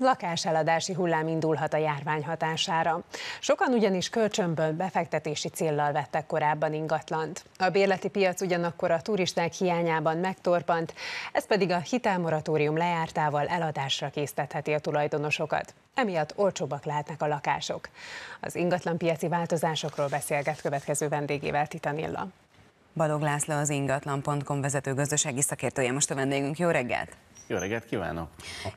lakáseladási hullám indulhat a járvány hatására. Sokan ugyanis kölcsönből befektetési céllal vettek korábban ingatlant. A bérleti piac ugyanakkor a turisták hiányában megtorpant, ez pedig a hitelmoratórium lejártával eladásra késztetheti a tulajdonosokat. Emiatt olcsóbbak lehetnek a lakások. Az ingatlanpiaci változásokról beszélget következő vendégével Titanilla. Balog László az ingatlan.com vezető gazdasági szakértője most a vendégünk. Jó reggelt! Jó reggelt kívánok!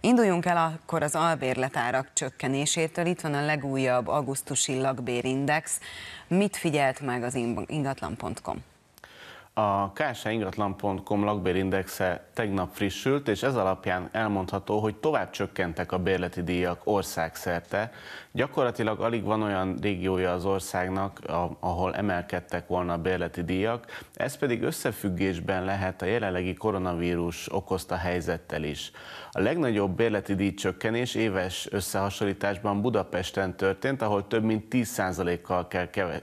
Induljunk el akkor az albérletárak csökkenésétől. Itt van a legújabb augusztusi lakbérindex. Mit figyelt meg az ingatlan.com? A KSH lakbérindexe tegnap frissült, és ez alapján elmondható, hogy tovább csökkentek a bérleti díjak országszerte. Gyakorlatilag alig van olyan régiója az országnak, ahol emelkedtek volna a bérleti díjak, ez pedig összefüggésben lehet a jelenlegi koronavírus okozta helyzettel is. A legnagyobb bérleti csökkenés éves összehasonlításban Budapesten történt, ahol több mint 10%-kal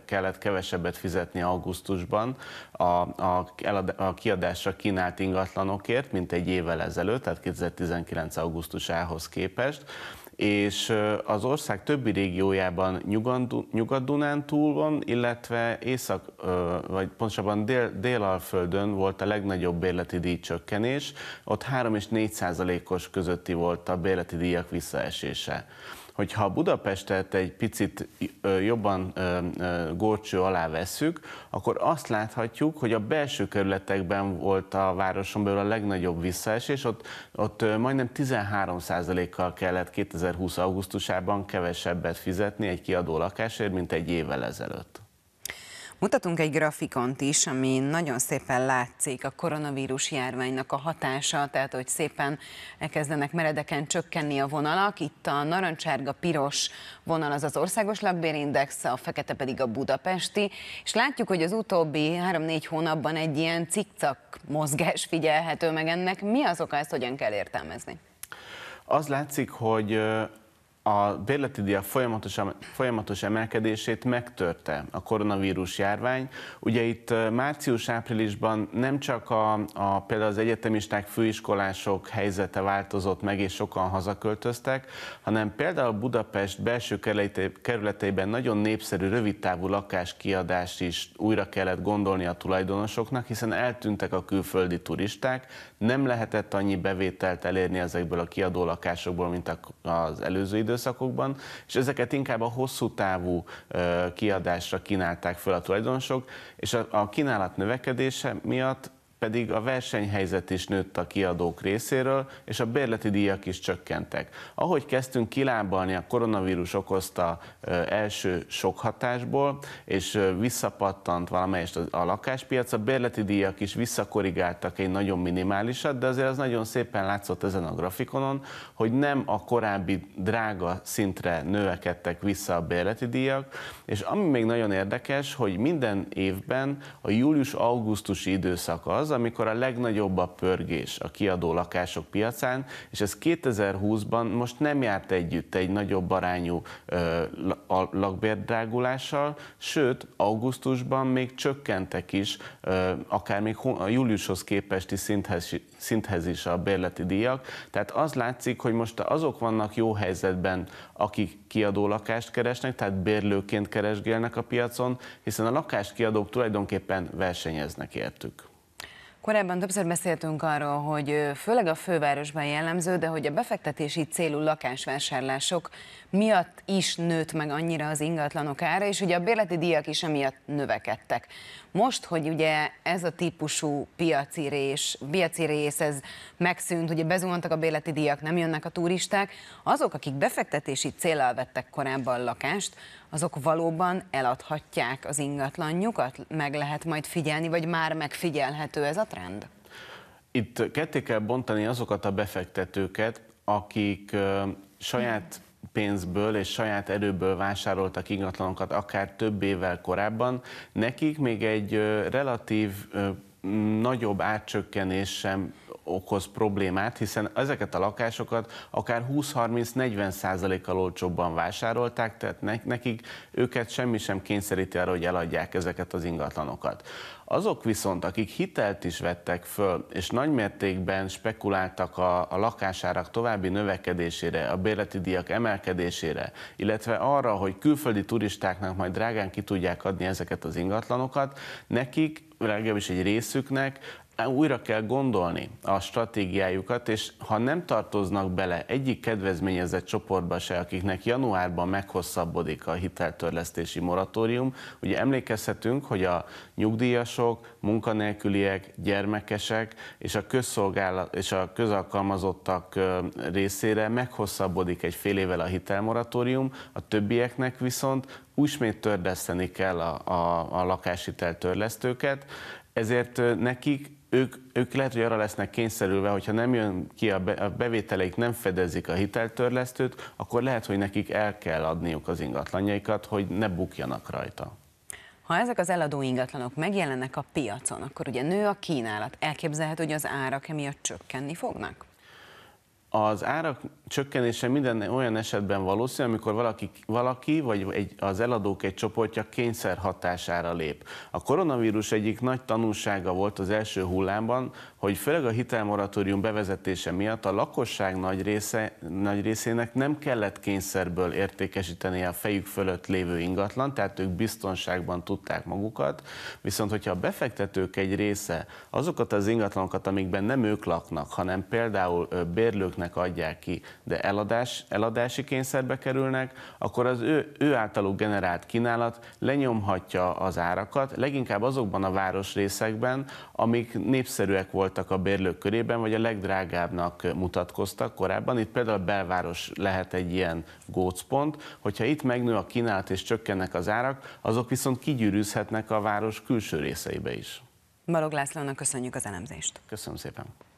kellett kevesebbet fizetni augusztusban a a, elad, a kiadásra kínált ingatlanokért, mint egy évvel ezelőtt, tehát 2019. augusztusához képest, és az ország többi régiójában nyugat van, illetve Észak, vagy pontosabban dél, Délalföldön volt a legnagyobb bérleti díjcsökkenés, ott 3 és 4 százalékos közötti volt a bérleti díjak visszaesése hogyha Budapestet egy picit jobban górcső alá veszük, akkor azt láthatjuk, hogy a belső kerületekben volt a városon belül a legnagyobb visszaesés, ott, ott majdnem 13%-kal kellett 2020. augusztusában kevesebbet fizetni egy kiadó lakásért, mint egy évvel ezelőtt. Mutatunk egy grafikont is, ami nagyon szépen látszik a koronavírus járványnak a hatása, tehát hogy szépen elkezdenek meredeken csökkenni a vonalak. Itt a narancsárga, piros vonal az az országos lakbérindex, a fekete pedig a budapesti, és látjuk, hogy az utóbbi 3-4 hónapban egy ilyen cikcak mozgás figyelhető meg ennek. Mi az oka, ezt hogyan kell értelmezni? Az látszik, hogy a bérleti díjak folyamatos, folyamatos emelkedését megtörte a koronavírus járvány. Ugye itt március-áprilisban nem csak a, a például az egyetemisták, főiskolások helyzete változott meg, és sokan hazaköltöztek, hanem például Budapest belső kerületeiben nagyon népszerű rövidtávú lakáskiadást is újra kellett gondolni a tulajdonosoknak, hiszen eltűntek a külföldi turisták, nem lehetett annyi bevételt elérni ezekből a kiadó lakásokból, mint az előző időben időszakokban, és ezeket inkább a hosszú távú kiadásra kínálták fel a tulajdonosok, és a kínálat növekedése miatt pedig a versenyhelyzet is nőtt a kiadók részéről, és a bérleti díjak is csökkentek. Ahogy kezdtünk kilábalni a koronavírus okozta első sok hatásból, és visszapattant valamelyest a lakáspiac, a bérleti díjak is visszakorrigáltak egy nagyon minimálisat, de azért az nagyon szépen látszott ezen a grafikonon, hogy nem a korábbi drága szintre növekedtek vissza a bérleti díjak, és ami még nagyon érdekes, hogy minden évben a július-augusztusi időszak az, az, amikor a legnagyobb a pörgés a kiadó lakások piacán, és ez 2020-ban most nem járt együtt egy nagyobb arányú lakbérdrágulással, sőt, augusztusban még csökkentek is, akár még a júliushoz képesti szinthez, szinthez is a bérleti díjak. Tehát az látszik, hogy most azok vannak jó helyzetben, akik kiadó lakást keresnek, tehát bérlőként keresgélnek a piacon, hiszen a lakáskiadók tulajdonképpen versenyeznek értük. Korábban többször beszéltünk arról, hogy főleg a fővárosban jellemző, de hogy a befektetési célú lakásvásárlások miatt is nőtt meg annyira az ingatlanok ára, és ugye a bérleti díjak is emiatt növekedtek. Most, hogy ugye ez a típusú piaci rész, piaci rész ez megszűnt, ugye bezuhantak a bérleti díjak, nem jönnek a turisták, azok, akik befektetési célral vettek korábban lakást, azok valóban eladhatják az ingatlanjukat? Meg lehet majd figyelni, vagy már megfigyelhető ez a trend? Itt ketté kell bontani azokat a befektetőket, akik saját pénzből és saját erőből vásároltak ingatlanokat, akár több évvel korábban, nekik még egy relatív nagyobb átcsökkenés sem okoz problémát, hiszen ezeket a lakásokat akár 20-30-40 százalékkal olcsóbban vásárolták, tehát nekik őket semmi sem kényszeríti arra, hogy eladják ezeket az ingatlanokat. Azok viszont, akik hitelt is vettek föl, és nagymértékben spekuláltak a, a lakásárak további növekedésére, a bérleti díjak emelkedésére, illetve arra, hogy külföldi turistáknak majd drágán ki tudják adni ezeket az ingatlanokat, nekik legalábbis egy részüknek újra kell gondolni a stratégiájukat, és ha nem tartoznak bele egyik kedvezményezett csoportba se, akiknek januárban meghosszabbodik a hiteltörlesztési moratórium, ugye emlékezhetünk, hogy a nyugdíjasok, munkanélküliek, gyermekesek és a közszolgálat és a közalkalmazottak részére meghosszabbodik egy fél évvel a hitelmoratórium, a többieknek viszont ismét törleszteni kell a, a, a lakáshiteltörlesztőket, ezért nekik ők, ők lehet, hogy arra lesznek kényszerülve, hogyha nem jön ki a, be, a bevételeik, nem fedezik a hiteltörlesztőt, akkor lehet, hogy nekik el kell adniuk az ingatlanjaikat, hogy ne bukjanak rajta. Ha ezek az eladó ingatlanok megjelennek a piacon, akkor ugye nő a kínálat. elképzelhet, hogy az árak emiatt csökkenni fognak? Az árak csökkenése minden olyan esetben valószínű, amikor valaki, valaki vagy egy, az eladók egy csoportja kényszer hatására lép. A koronavírus egyik nagy tanulsága volt az első hullámban, hogy főleg a hitelmoratórium bevezetése miatt a lakosság nagy, része, nagy részének nem kellett kényszerből értékesíteni a fejük fölött lévő ingatlan, tehát ők biztonságban tudták magukat, viszont hogyha a befektetők egy része azokat az ingatlanokat, amikben nem ők laknak, hanem például bérlők cégeknek adják ki, de eladás, eladási kényszerbe kerülnek, akkor az ő, ő általuk generált kínálat lenyomhatja az árakat, leginkább azokban a városrészekben, amik népszerűek voltak a bérlők körében, vagy a legdrágábbnak mutatkoztak korábban. Itt például a belváros lehet egy ilyen gócpont, hogyha itt megnő a kínálat és csökkennek az árak, azok viszont kigyűrűzhetnek a város külső részeibe is. Balog Lászlónak köszönjük az elemzést. Köszönöm szépen.